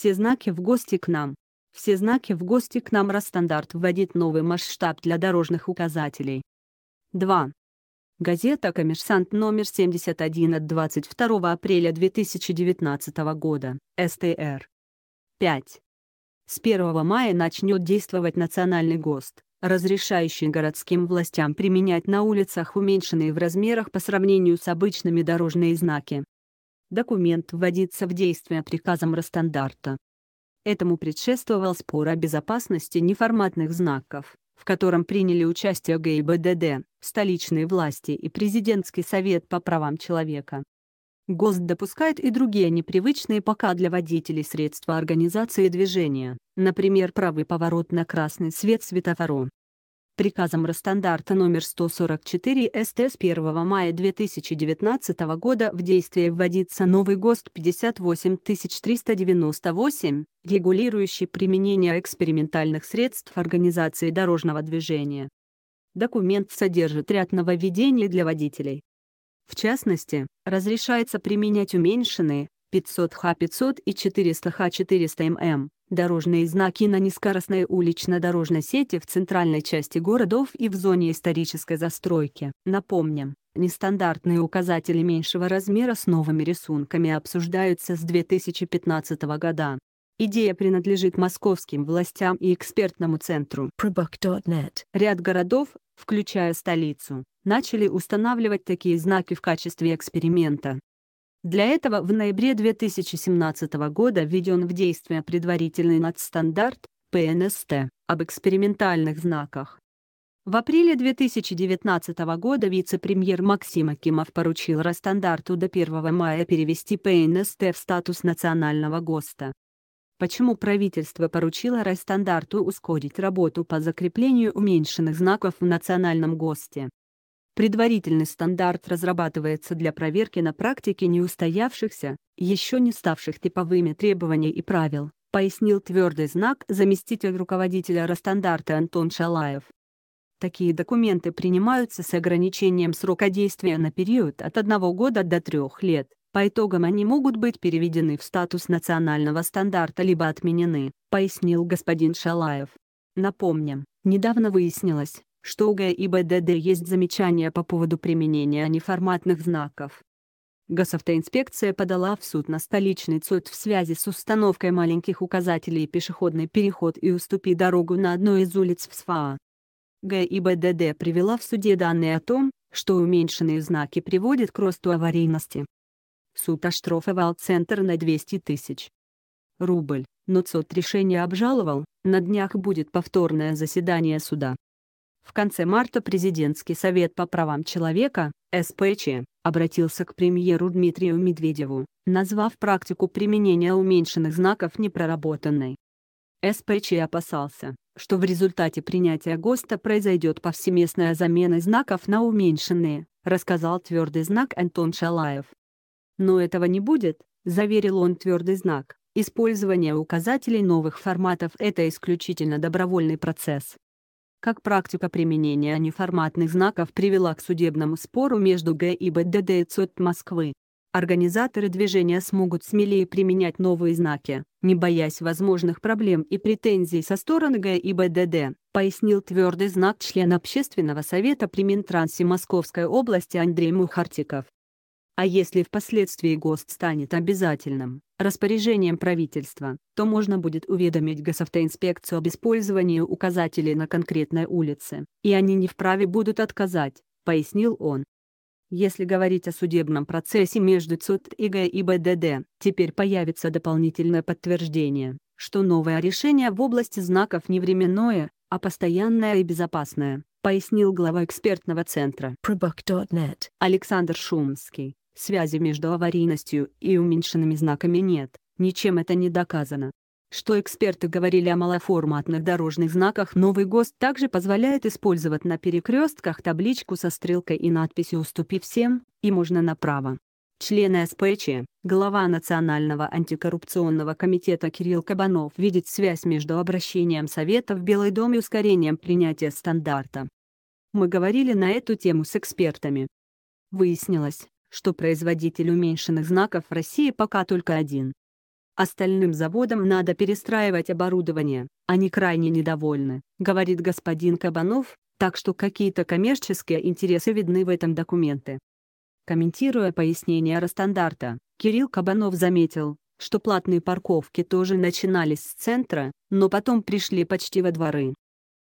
Все знаки в гости к нам. Все знаки в гости к нам Росстандарт вводит новый масштаб для дорожных указателей. 2. Газета «Коммерсант» номер 71 от 22 апреля 2019 года, СТР. 5. С 1 мая начнет действовать национальный ГОСТ, разрешающий городским властям применять на улицах уменьшенные в размерах по сравнению с обычными дорожные знаки, документ вводится в действие приказом Росстандарта. Этому предшествовал спор о безопасности неформатных знаков, в котором приняли участие ГИБДД, столичные власти и Президентский совет по правам человека. ГОСТ допускает и другие непривычные пока для водителей средства организации движения, например, правый поворот на красный свет светофору, приказом Росстандарта номер 144 СТ 1 мая 2019 года в действие вводится новый ГОСТ 58398, регулирующий применение экспериментальных средств организации дорожного движения. Документ содержит ряд нововведений для водителей. В частности, разрешается применять уменьшенные 500 Х500 и 400 Х400 ММ Дорожные знаки на низкоростной улично-дорожной сети в центральной части городов и в зоне исторической застройки. Напомним, нестандартные указатели меньшего размера с новыми рисунками обсуждаются с 2015 года. Идея принадлежит московским властям и экспертному центру Product.net. Ряд городов, включая столицу, начали устанавливать такие знаки в качестве эксперимента. Для этого в ноябре 2017 года введен в действие предварительный надстандарт ПНСТ об экспериментальных знаках. В апреле 2019 года вице-премьер Максим Акимов поручил Ростандарту до 1 мая перевести ПНСТ в статус национального ГОСТа. Почему правительство поручило Ростандарту ускорить работу по закреплению уменьшенных знаков в национальном ГОСТе? Предварительный стандарт разрабатывается для проверки на практике неустоявшихся, еще не ставших типовыми требований и правил, пояснил твердый знак заместитель руководителя Ростандарта Антон Шалаев. Такие документы принимаются с ограничением срока действия на период от одного года до трех лет. По итогам они могут быть переведены в статус национального стандарта либо отменены, пояснил господин Шалаев. Напомним, недавно выяснилось, что у ГИБДД есть замечания по поводу применения неформатных знаков. Госавтоинспекция подала в суд на столичный ЦОД в связи с установкой маленьких указателей пешеходный переход и уступи дорогу на одной из улиц в СФА. ГИБДД привела в суде данные о том, что уменьшенные знаки приводят к росту аварийности. Суд оштрафовал центр на 200 тысяч рубль, но ЦОД решение обжаловал, на днях будет повторное заседание суда. В конце марта Президентский совет по правам человека, СПЧ, обратился к премьеру Дмитрию Медведеву, назвав практику применения уменьшенных знаков непроработанной. СПЧ опасался, что в результате принятия ГОСТа произойдет повсеместная замена знаков на уменьшенные, рассказал твердый знак Антон Шалаев. Но этого не будет, заверил он твердый знак. Использование указателей новых форматов – это исключительно добровольный процесс как практика применения неформатных знаков привела к судебному спору между Г и БДД и ЦОТ Москвы. Организаторы движения смогут смелее применять новые знаки, не боясь возможных проблем и претензий со стороны Г и БДД, пояснил твердый знак член Общественного совета при Минтрансе Московской области Андрей Мухартиков. А если впоследствии ГОСТ станет обязательным распоряжением правительства, то можно будет уведомить госавтоинспекцию об использовании указателей на конкретной улице, и они не вправе будут отказать, пояснил он. Если говорить о судебном процессе между ЦУД и ГИБДД, теперь появится дополнительное подтверждение, что новое решение в области знаков не временное, а постоянное и безопасное, пояснил глава экспертного центра Product.net Александр Шумский. Связи между аварийностью и уменьшенными знаками нет, ничем это не доказано. Что эксперты говорили о малоформатных дорожных знаках, новый ГОСТ также позволяет использовать на перекрестках табличку со стрелкой и надписью «Уступи всем» и «Можно направо». Члены СПЧ, глава Национального антикоррупционного комитета Кирилл Кабанов видит связь между обращением Совета в Белый дом и ускорением принятия стандарта. Мы говорили на эту тему с экспертами. Выяснилось, что производитель уменьшенных знаков в России пока только один. Остальным заводам надо перестраивать оборудование, они крайне недовольны, говорит господин Кабанов, так что какие-то коммерческие интересы видны в этом документе. Комментируя пояснение Ростандарта, Кирилл Кабанов заметил, что платные парковки тоже начинались с центра, но потом пришли почти во дворы.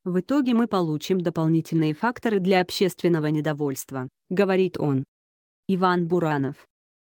В итоге мы получим дополнительные факторы для общественного недовольства, говорит он. Иван Буранов